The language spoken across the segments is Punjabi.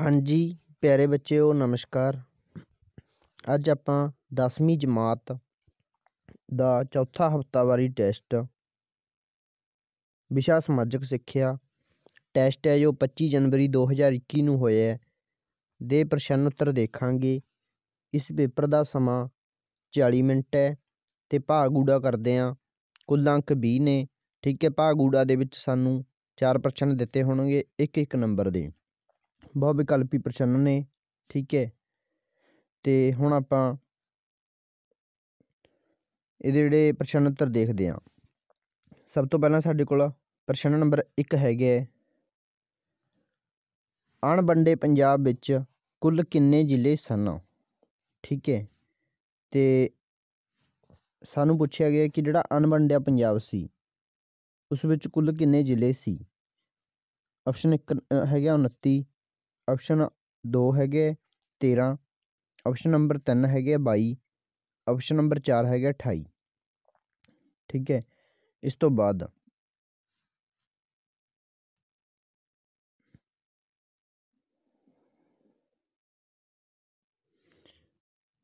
ਹਾਂਜੀ ਪਿਆਰੇ ਬੱਚਿਓ ਨਮਸਕਾਰ ਅੱਜ ਆਪਾਂ 10ਵੀਂ ਜਮਾਤ ਦਾ ਚੌਥਾ ਹਫਤਾਵਾਰੀ ਟੈਸਟ ਵਿਸ਼ਾ ਸਮਾਜਿਕ ਸਿੱਖਿਆ ਟੈਸਟ ਹੈ ਜੋ 25 ਜਨਵਰੀ 2021 ਨੂੰ ਹੋਇਆ ਹੈ ਦੇ ਪ੍ਰਸ਼ਨ ਉੱਤਰ ਦੇਖਾਂਗੇ ਇਸ ਪੇਪਰ ਦਾ ਸਮਾਂ 40 ਮਿੰਟ ਹੈ ਤੇ ਭਾਗ ਊੜਾ ਕਰਦੇ ਆਂ ਕੁੱਲ ਅੰਕ 20 ਨੇ ਠੀਕ ਹੈ ਭਾਗ ਊੜਾ ਦੇ ਵਿੱਚ ਸਾਨੂੰ ਚਾਰ ਪ੍ਰਸ਼ਨ ਦਿੱਤੇ ਹੋਣਗੇ ਇੱਕ ਇੱਕ ਨੰਬਰ ਦੇ ਬਹੁ ਵਿਕਲਪੀ ਪ੍ਰਸ਼ਨ ਨੇ ਠੀਕ ਹੈ ਤੇ ਹੁਣ ਆਪਾਂ ਇਹਦੇ ਜਿਹੜੇ ਪ੍ਰਸ਼ਨ ਉੱਤਰ ਦੇਖਦੇ ਹਾਂ ਸਭ ਤੋਂ ਪਹਿਲਾਂ ਸਾਡੇ ਕੋਲ ਪ੍ਰਸ਼ਨ ਨੰਬਰ 1 ਹੈਗੇ ਅਣਵੰਡੇ ਪੰਜਾਬ ਵਿੱਚ ਕੁੱਲ ਕਿੰਨੇ ਜ਼ਿਲ੍ਹੇ ਸਨ ਠੀਕ ਹੈ ਤੇ ਸਾਨੂੰ ਪੁੱਛਿਆ ਗਿਆ ਕਿ ਜਿਹੜਾ ਅਣਵੰਡਿਆ ਪੰਜਾਬ ਸੀ ਉਸ ਵਿੱਚ ਕੁੱਲ ਕਿੰਨੇ ਜ਼ਿਲ੍ਹੇ ਸੀ ਆਪਸ਼ਨ 1 ਹੈਗਾ 29 ऑप्शन दो है तेरह ऑप्शन नंबर तीन है बई ऑप्शन नंबर चार है अठाई ठीक है इस तो बाद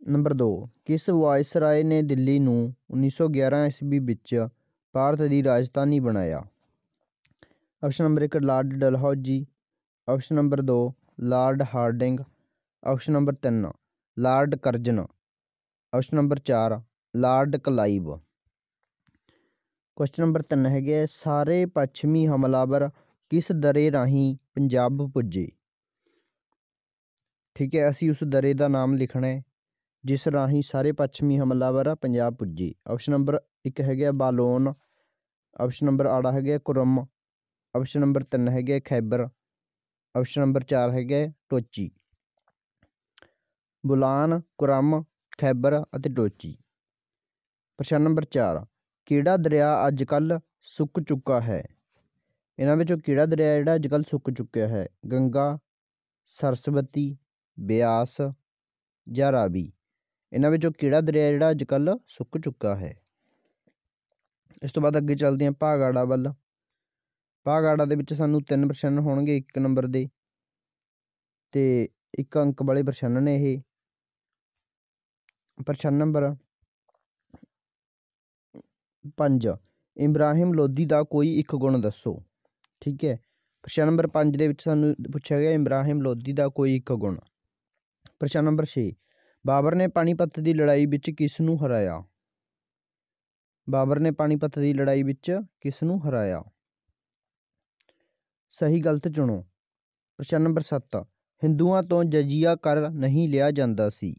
नंबर दो किस वायस ने दिल्ली में उन्नीस सौ ग्यारह ईस्वी भारत की राजधानी बनाया ऑप्शन नंबर एक लार्ड डलहौजी ऑप्शन नंबर दो Lord Hardinge option number 3 Lord Curzon option number 4 Lord Clive question number 3 ਹੈਗੇ ਸਾਰੇ ਪੱਛਮੀ ਹਮਲਾਵਰ ਕਿਸ ਦਰੇ ਰਾਹੀਂ ਪੰਜਾਬ ਪੁੱਜੇ ਠੀਕ ਹੈ ਅਸੀਂ ਉਸ ਦਰੇ ਦਾ ਨਾਮ ਲਿਖਣਾ ਹੈ ਜਿਸ ਰਾਹੀਂ ਸਾਰੇ ਪੱਛਮੀ ਹਮਲਾਵਰ ਪੰਜਾਬ ਪੁੱਜੇ ਆਪਸ਼ਨ ਨੰਬਰ 1 ਹੈਗੇ ਬਾਲੋਨ ਆਪਸ਼ਨ ਨੰਬਰ 8 ਹੈਗੇ ਕੁਰਮ ਆਪਸ਼ਨ ਨੰਬਰ 3 ਹੈਗੇ ਖੈਬਰ ਆਪਸ਼ਨ ਨੰਬਰ 4 ਹੈਗਾ ਟੋਚੀ ਬੁਲਾਨ ਕੁਰਮ ਖੈਬਰ ਅਤੇ ਟੋਚੀ ਪ੍ਰਸ਼ਨ ਨੰਬਰ 4 ਕਿਹੜਾ ਦਰਿਆ ਅੱਜ ਕੱਲ ਸੁੱਕ ਚੁੱਕਾ ਹੈ ਇਹਨਾਂ ਵਿੱਚੋਂ ਕਿਹੜਾ ਦਰਿਆ ਜਿਹੜਾ ਅੱਜ ਕੱਲ ਸੁੱਕ ਚੁੱਕਿਆ ਹੈ ਗੰਗਾ ਸਰਸਵਤੀ ਬਿਆਸ ਜਾਂ ਰਾਵੀ ਇਹਨਾਂ ਵਿੱਚੋਂ ਕਿਹੜਾ ਦਰਿਆ ਜਿਹੜਾ ਅੱਜ ਕੱਲ ਸੁੱਕ ਚੁੱਕਾ ਹੈ ਇਸ ਤੋਂ ਬਾਅਦ ਅੱਗੇ ਚੱਲਦੇ ਹਾਂ ਭਾਗਾੜਾ ਵੱਲ ਭਾਗ ਆੜਾ ਦੇ ਵਿੱਚ ਸਾਨੂੰ ਤਿੰਨ ਪ੍ਰਸ਼ਨ ਹੋਣਗੇ ਇੱਕ ਨੰਬਰ ਦੇ ਤੇ ਇੱਕ ਅੰਕ ਵਾਲੇ ਪ੍ਰਸ਼ਨ ਨੇ ਇਹ ਪ੍ਰਸ਼ਨ ਨੰਬਰ 5 ਇਬਰਾਹਿਮ ਲੋਧੀ ਦਾ ਕੋਈ ਇੱਕ ਗੁਣ ਦੱਸੋ ਠੀਕ ਹੈ ਪ੍ਰਸ਼ਨ ਨੰਬਰ 5 ਦੇ ਵਿੱਚ ਸਾਨੂੰ ਪੁੱਛਿਆ ਗਿਆ ਇਬਰਾਹਿਮ ਲੋਧੀ ਦਾ ਕੋਈ ਇੱਕ ਗੁਣ ਪ੍ਰਸ਼ਨ ਨੰਬਰ 6 ਬਾਬਰ ਨੇ ਪਾਣੀਪਤ ਦੀ ਲੜਾਈ ਵਿੱਚ ਕਿਸ ਨੂੰ ਹਰਾਇਆ ਬਾਬਰ ਨੇ ਪਾਣੀਪਤ ਦੀ ਲੜਾਈ ਵਿੱਚ ਕਿਸ ਨੂੰ ਹਰਾਇਆ ਸਹੀ ਗਲਤ ਚੁਣੋ ਪ੍ਰਸ਼ਨ ਨੰਬਰ 7 ਹਿੰਦੂਆਂ ਤੋਂ ਜਜ਼ੀਆ ਕਰ ਨਹੀਂ ਲਿਆ ਜਾਂਦਾ ਸੀ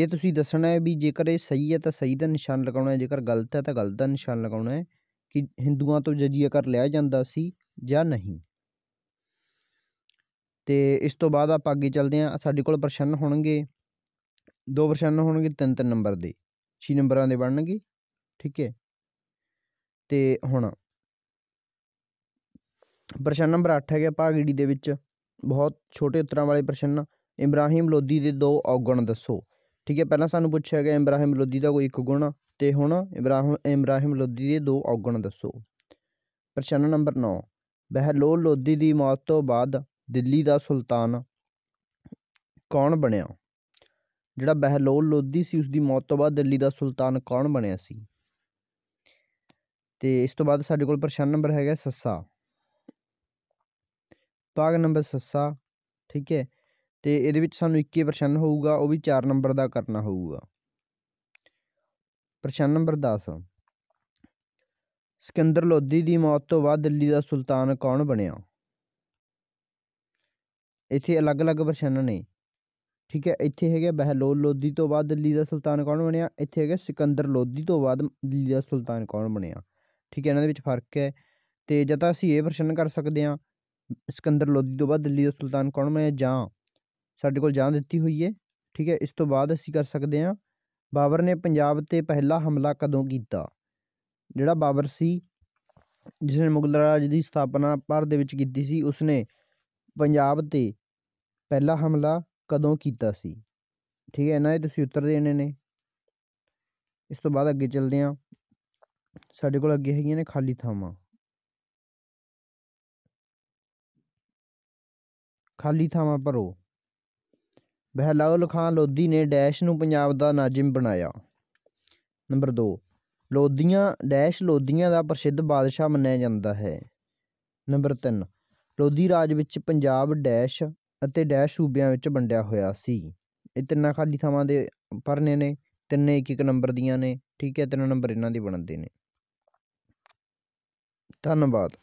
ਇਹ ਤੁਸੀਂ ਦੱਸਣਾ ਹੈ ਵੀ ਜੇਕਰ ਇਹ ਸਹੀ ਹੈ ਤਾਂ ਸਹੀ ਦਾ ਨਿਸ਼ਾਨ ਲਗਾਉਣਾ ਹੈ ਜੇਕਰ ਗਲਤ ਹੈ ਤਾਂ ਗਲਤ ਦਾ ਨਿਸ਼ਾਨ ਲਗਾਉਣਾ ਹੈ ਕਿ ਹਿੰਦੂਆਂ ਤੋਂ ਜਜ਼ੀਆ ਕਰ ਲਿਆ ਜਾਂਦਾ ਸੀ ਜਾਂ ਨਹੀਂ ਤੇ ਇਸ ਤੋਂ ਬਾਅਦ ਆਪਾਂ ਅੱਗੇ ਚੱਲਦੇ ਹਾਂ ਸਾਡੇ ਕੋਲ ਪ੍ਰਸ਼ਨ ਹੋਣਗੇ ਦੋ ਪ੍ਰਸ਼ਨ ਹੋਣਗੇ ਤਿੰਨ ਤਿੰਨ ਨੰਬਰ ਦੇ 6 ਨੰਬਰਾਂ ਦੇ ਬਣਨਗੇ ਠੀਕ ਹੈ ਤੇ ਹੁਣ ਪ੍ਰਸ਼ਨ ਨੰਬਰ 8 ਹੈਗਾ ਭਾਗ ਈ ਦੇ ਵਿੱਚ ਬਹੁਤ ਛੋਟੇ ਉੱਤਰਾਂ ਵਾਲੇ ਪ੍ਰਸ਼ਨ ਇਬਰਾਹਿਮ ਲੋਦੀ ਦੇ ਦੋ ਔਗਣ ਦੱਸੋ ਠੀਕ ਹੈ ਪਹਿਲਾਂ ਸਾਨੂੰ ਪੁੱਛਿਆ ਗਿਆ ਇਬਰਾਹਿਮ ਲੋਦੀ ਦਾ ਕੋਈ ਇੱਕ ਗੁਣ ਤੇ ਹੁਣ ਇਬਰਾਹਿਮ ਇਬਰਾਹਿਮ ਲੋਦੀ ਦੇ ਦੋ ਔਗਣ ਦੱਸੋ ਪ੍ਰਸ਼ਨ ਨੰਬਰ 9 ਬਹਿਲੋਲ ਲੋਦੀ ਦੀ ਮੌਤ ਤੋਂ ਬਾਅਦ ਦਿੱਲੀ ਦਾ ਸੁਲਤਾਨ ਕੌਣ ਬਣਿਆ ਜਿਹੜਾ ਬਹਿਲੋਲ ਲੋਦੀ ਸੀ ਉਸ ਦੀ ਮੌਤ ਤੋਂ ਬਾਅਦ ਦਿੱਲੀ ਦਾ ਸੁਲਤਾਨ ਕੌਣ ਬਣਿਆ ਸੀ ਤੇ ਇਸ ਤੋਂ ਬਾਅਦ ਸਾਡੇ ਕੋਲ ਪ੍ਰਸ਼ਨ ਨੰਬਰ ਹੈਗਾ ਸੱਸਾ ਭਾਗ ਨੰਬਰ ਸੱਸਾ ਠੀਕ ਹੈ ਤੇ ਇਹਦੇ ਵਿੱਚ ਸਾਨੂੰ 21 ਪ੍ਰਸ਼ਨ ਹੋਊਗਾ ਉਹ ਵੀ 4 ਨੰਬਰ ਦਾ ਕਰਨਾ ਹੋਊਗਾ ਪ੍ਰਸ਼ਨ ਨੰਬਰ 10 ਸਿਕੰਦਰ ਲੋਧੀ ਦੀ ਮੌਤ ਤੋਂ ਬਾਅਦ ਦਿੱਲੀ ਦਾ ਸੁਲਤਾਨ ਕੌਣ ਬਣਿਆ ਇੱਥੇ ਅਲੱਗ-ਅਲੱਗ ਪ੍ਰਸ਼ਨ ਨੇ ਠੀਕ ਹੈ ਇੱਥੇ ਹੈਗਾ ਬਹਿਲੋਲ ਲੋਧੀ ਤੋਂ ਬਾਅਦ ਦਿੱਲੀ ਦਾ ਸੁਲਤਾਨ ਕੌਣ ਬਣਿਆ ਇੱਥੇ ਹੈਗਾ ਸਿਕੰਦਰ ਲੋਧੀ ਤੋਂ ਬਾਅਦ ਦਿੱਲੀ ਦਾ ਸੁਲਤਾਨ ਕੌਣ ਬਣਿਆ ਠੀਕ ਹੈ ਇਹਨਾਂ ਦੇ ਵਿੱਚ ਫਰਕ ਹੈ ਤੇ ਜਦ ਤਾਂ ਅਸੀਂ ਇਹ ਪ੍ਰਸ਼ਨ ਕਰ ਸਕਦੇ ਹਾਂ ਸਿਕੰਦਰ ਲੋਧੀ ਤੋਂ ਬਾਅਦ ਦਿੱਲੀ ਦਾ ਸੁਲਤਾਨ ਕੌਣ ਬਣਿਆ ਜਾਂ ਸਾਡੇ ਕੋਲ ਜਾਂ ਦਿੱਤੀ ਹੋਈ ਹੈ ਠੀਕ ਹੈ ਇਸ ਤੋਂ ਬਾਅਦ ਅਸੀਂ ਕਰ ਸਕਦੇ ਹਾਂ ਬਾਬਰ ਨੇ ਪੰਜਾਬ 'ਤੇ ਪਹਿਲਾ ਹਮਲਾ ਕਦੋਂ ਕੀਤਾ ਜਿਹੜਾ ਬਾਬਰ ਸੀ ਜਿਸ ਨੇ ਮੁਗਲ ਰਾਜ ਦੀ ਸਥਾਪਨਾ ਭਾਰਤ ਦੇ ਵਿੱਚ ਕੀਤੀ ਸੀ ਉਸਨੇ ਪੰਜਾਬ 'ਤੇ ਪਹਿਲਾ ਹਮਲਾ ਕਦੋਂ ਕੀਤਾ ਸੀ ਠੀਕ ਹੈ ਇਹਨਾਂ ਦੇ ਤੁਸੀਂ ਉੱਤਰ ਦੇਣੇ ਨੇ ਇਸ ਤੋਂ ਬਾਅਦ ਅੱਗੇ ਚੱਲਦੇ ਹਾਂ ਸਾਡੇ ਕੋਲ ਅੱਗੇ ਹੈਗੀਆਂ ਨੇ ਖਾਲੀ ਥਾਵਾਂ ਖਾਲੀ ਥਾਵਾਂ ਭਰੋ ਬਹਿਲਾਉਲ ਖਾਨ ਲੋਧੀ ਨੇ ਡੈਸ਼ ਨੂੰ ਪੰਜਾਬ ਦਾ ਨਾਜ਼ਿਮ ਬਣਾਇਆ ਨੰਬਰ 2 ਲੋਧੀਆਂ ਡੈਸ਼ ਲੋਧੀਆਂ ਦਾ ਪ੍ਰਸਿੱਧ ਬਾਦਸ਼ਾਹ ਮੰਨਿਆ ਜਾਂਦਾ ਹੈ ਨੰਬਰ 3 ਲੋਧੀ ਰਾਜ ਵਿੱਚ ਪੰਜਾਬ ਡੈਸ਼ ਅਤੇ ਡੈਸ਼ ਸੂਬਿਆਂ ਵਿੱਚ ਵੰਡਿਆ ਹੋਇਆ ਸੀ ਇਹ ਤਿੰਨਾਂ ਖਾਲੀ ਥਾਵਾਂ ਦੇ ਭਰਨੇ ਨੇ ਤਿੰਨੇ ਇੱਕ ਇੱਕ ਨੰਬਰ ਦੀਆਂ ਨੇ ਠੀਕ ਹੈ ਤਿੰਨ ਨੰਬਰ ਇਹਨਾਂ ਦੇ ਬਣਦੇ ਨੇ ਧੰਨਵਾਦ